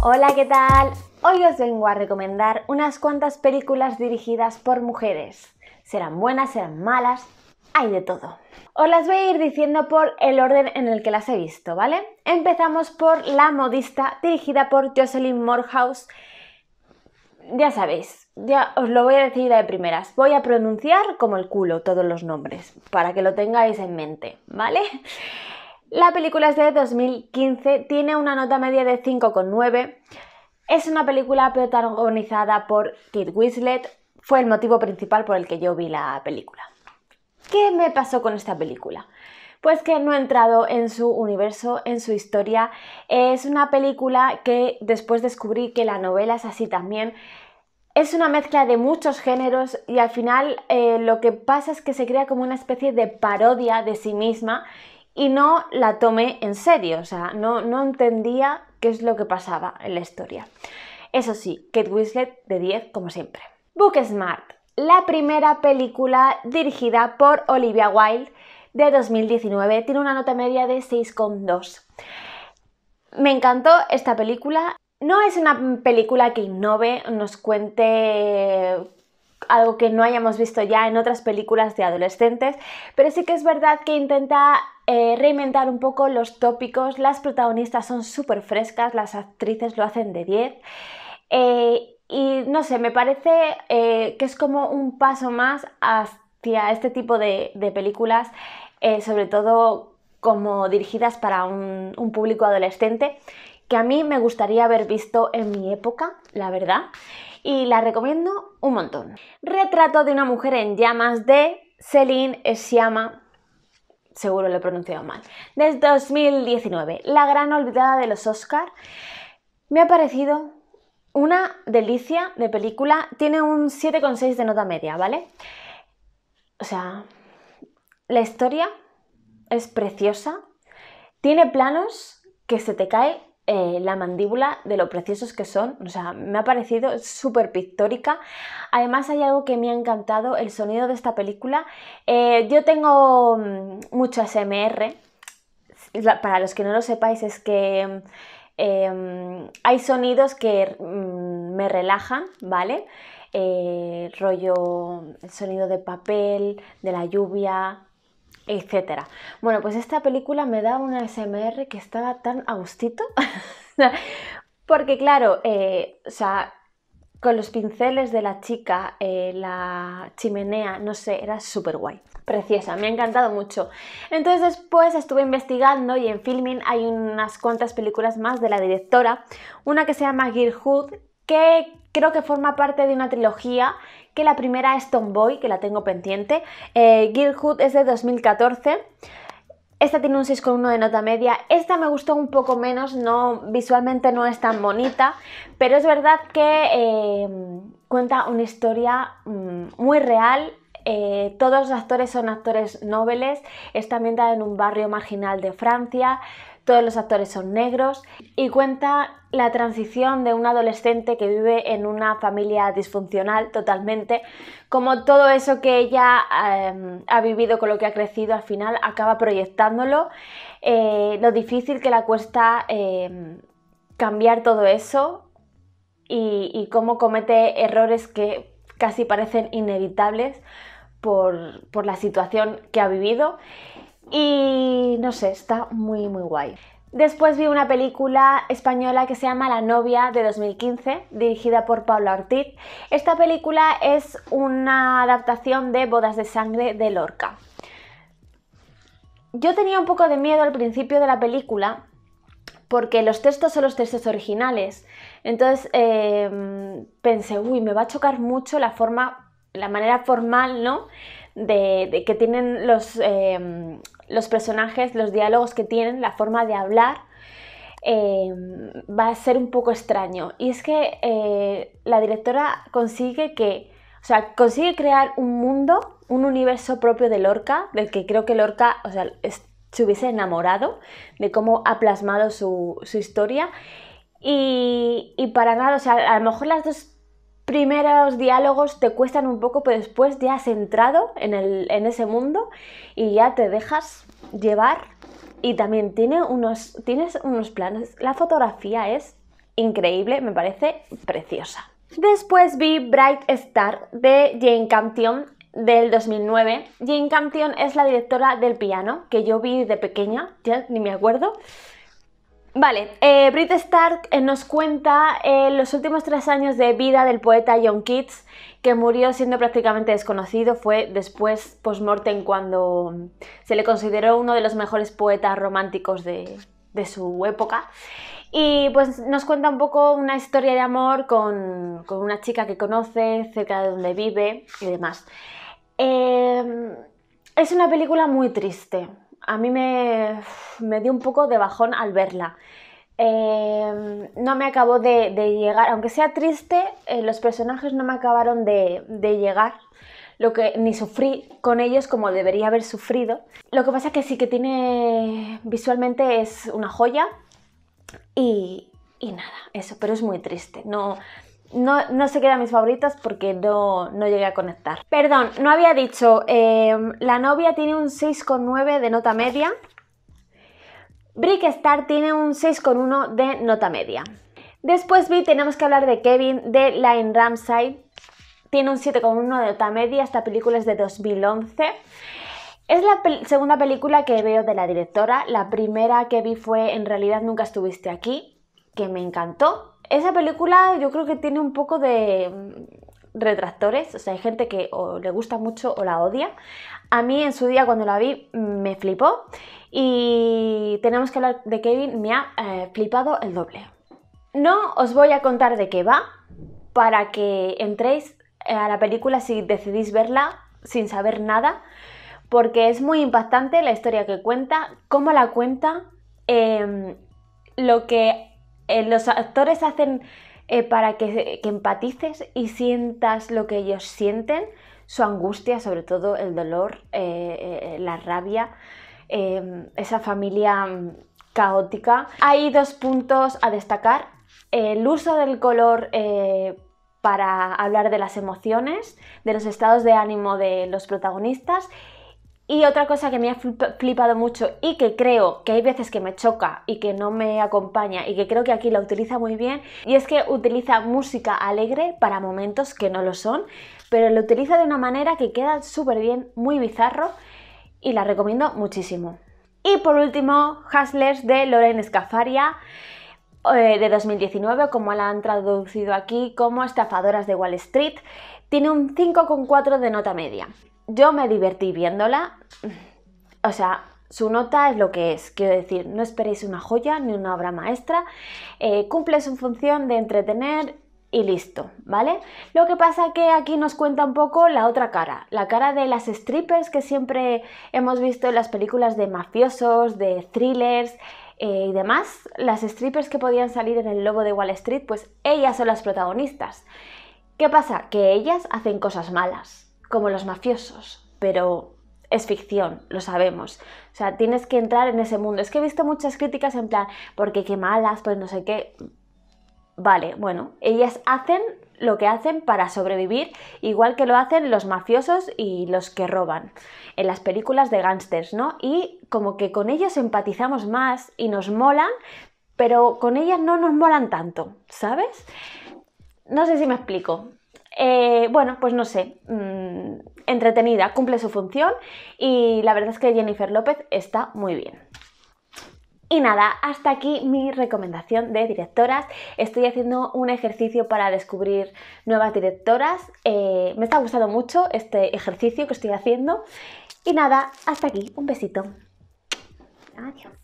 Hola, ¿qué tal? Hoy os vengo a recomendar unas cuantas películas dirigidas por mujeres. Serán buenas, serán malas, hay de todo. Os las voy a ir diciendo por el orden en el que las he visto, ¿vale? Empezamos por La modista, dirigida por Jocelyn Morehouse. Ya sabéis, ya os lo voy a decir de primeras. Voy a pronunciar como el culo todos los nombres, para que lo tengáis en mente, ¿vale? La película es de 2015, tiene una nota media de 5,9. Es una película protagonizada por Kate Winslet. Fue el motivo principal por el que yo vi la película. ¿Qué me pasó con esta película? Pues que no he entrado en su universo, en su historia. Es una película que después descubrí que la novela es así también. Es una mezcla de muchos géneros y al final eh, lo que pasa es que se crea como una especie de parodia de sí misma y no la tomé en serio, o sea, no, no entendía qué es lo que pasaba en la historia. Eso sí, Kate Winslet de 10 como siempre. Book Smart, la primera película dirigida por Olivia Wilde de 2019, tiene una nota media de 6,2. Me encantó esta película. No es una película que innove, nos cuente algo que no hayamos visto ya en otras películas de adolescentes, pero sí que es verdad que intenta eh, reinventar un poco los tópicos, las protagonistas son súper frescas, las actrices lo hacen de 10. Eh, y no sé, me parece eh, que es como un paso más hacia este tipo de, películas, sobre todo como dirigidas para un público adolescente, que a mí me gustaría haber visto en mi época, la verdad y la recomiendo un montón. Retrato de una mujer en llamas de Celine llama seguro lo he pronunciado mal, desde 2019, La gran olvidada de los Oscars. me ha parecido una delicia de película, tiene un 7,6 de nota media, ¿vale? O sea, la historia es preciosa, tiene planos que se te cae eh, la mandíbula, de lo preciosos que son. O sea, me ha parecido súper pictórica. Además hay algo que me ha encantado, el sonido de esta película. Eh, yo tengo mm, mucho SMR. Para los que no lo sepáis es que em, hay sonidos que mm, me relajan, ¿vale? Eh, rollo el sonido de papel, de la lluvia, Etcétera. Bueno, pues esta película me da una SMR que estaba tan a gustito, porque claro, eh, o sea, con los pinceles de la chica, eh, la chimenea, no sé, era súper guay. Preciosa, me ha encantado mucho. Entonces después estuve investigando y en filming hay unas cuantas películas más de la directora, una que se llama Girlhood, que creo que forma parte de una trilogía, que la primera es Tomboy, que la tengo pendiente, eh, Girlhood es de 2014, esta tiene un 6,1 de nota media, esta me gustó un poco menos, no, visualmente no es tan bonita, pero es verdad que eh, cuenta una historia mm, muy real, eh, todos los actores son actores nobles, está ambientada en un barrio marginal de Francia, todos los actores son negros y cuenta la transición de un adolescente que vive en una familia disfuncional totalmente, como todo eso que ella em, ha vivido con lo que ha crecido al final acaba proyectándolo, eh, lo difícil que le cuesta em, cambiar todo eso y, cómo comete errores que casi parecen inevitables por, por, la situación que ha vivido y no sé, está muy, muy guay. Después vi una película española que se llama La novia de 2015, dirigida por Pablo Ortiz. Esta película es una adaptación de Bodas de Sangre de Lorca. Yo tenía un poco de miedo al principio de la película porque los textos son los textos originales. Entonces em, pensé, uy, me va a chocar mucho la forma, la manera formal, ¿no? De, que tienen los, em, los personajes, los diálogos que tienen, la forma de hablar, eh, va a ser un poco extraño. Y es que eh, la directora consigue que, o sea, consigue crear un mundo, un universo propio de Lorca, del que creo que Lorca, o sea, se hubiese enamorado de cómo ha plasmado su, historia. Y, y, para nada, o sea, a lo mejor las dos primeros diálogos te cuestan un poco, pero después ya has entrado en, el, en ese mundo y ya te dejas llevar. Y también tiene unos, tienes unos planes. La fotografía es increíble, me parece preciosa. Después vi Bright Star de Jane Campion del 2009. Jane Campion es la directora del piano que yo vi de pequeña, ya ni me acuerdo. Vale, eh, Brit Stark eh, nos cuenta eh, los últimos tres años de vida del poeta John Keats, que murió siendo prácticamente desconocido, fue después post-mortem cuando se le consideró uno de los mejores poetas románticos de, su época. Y pues nos cuenta un poco una historia de amor con, una chica que conoce, cerca de donde vive y demás. Em, es una película muy triste, a mí me, me dio un poco de bajón al verla. Eh, no me acabó de, llegar, aunque sea triste, eh, los personajes no me acabaron de, llegar, lo que, ni sufrí con ellos como debería haber sufrido. Lo que pasa es que sí que tiene, visualmente es una joya y, y nada, eso, pero es muy triste, no, no, no sé mis favoritas porque no, llegué a conectar. Perdón, no había dicho. Em, la novia tiene un 6,9 de nota media. Brickstar tiene un 6,1 de nota media. Después vi, tenemos que hablar de Kevin, de Line Ramside. Tiene un 7,1 de nota media. Esta película es de 2011. Es la segunda película que veo de la directora. La primera que vi fue En realidad nunca estuviste aquí, que me encantó. Esa película yo creo que tiene un poco de mm, retractores, o sea, hay gente que o le gusta mucho o la odia. A mí en su día cuando la vi mm, me flipó y tenemos que hablar de Kevin, me ha eh, flipado el doble. No os voy a contar de qué va para que entréis eh, a la película si decidís verla sin saber nada, porque es muy impactante la historia que cuenta, cómo la cuenta, em, lo que eh, los actores hacen eh, para que, empatices y sientas lo que ellos sienten, su angustia, sobre todo el dolor, eh, la rabia, esa familia mm, caótica. Hay dos puntos a destacar. El uso del color para hablar de las emociones, de los estados de ánimo de los protagonistas y otra cosa que me ha flipado mucho y que creo que hay veces que me choca y que no me acompaña y que creo que aquí la utiliza muy bien, y es que utiliza música alegre para momentos que no lo son, pero lo utiliza de una manera que queda súper bien, muy bizarro y la recomiendo muchísimo. Y por último, Hustlers de Lorena Scafaria eh, de 2019, como la han traducido aquí como Estafadoras de Wall Street, tiene un 5,4 de nota media yo me divertí viéndola. O sea, su nota es lo que es. Quiero decir, no esperéis una joya ni una obra maestra. Eh, cumple su función de entretener y listo, ¿vale? Lo que pasa que aquí nos cuenta un poco la otra cara, la cara de las strippers que siempre hemos visto en las películas de mafiosos, de thrillers eh, y demás. Las strippers que podían salir en el Lobo de Wall Street, pues ellas son las protagonistas. ¿Qué pasa? Que ellas hacen cosas malas como los mafiosos, pero es ficción, lo sabemos. O sea, tienes que entrar en ese mundo. Es que he visto muchas críticas en plan, porque qué malas, pues no sé qué. Vale, bueno, ellas hacen lo que hacen para sobrevivir, igual que lo hacen los mafiosos y los que roban en las películas de gángsters, ¿no? Y como que con ellos empatizamos más y nos molan, pero con ellas no nos molan tanto, ¿sabes? No sé si me explico. Eh, bueno, pues no sé, mm, entretenida, cumple su función y la verdad es que Jennifer López está muy bien. Y nada, hasta aquí mi recomendación de directoras. Estoy haciendo un ejercicio para descubrir nuevas directoras. Eh, me está gustando mucho este ejercicio que estoy haciendo. Y nada, hasta aquí. Un besito. Adiós.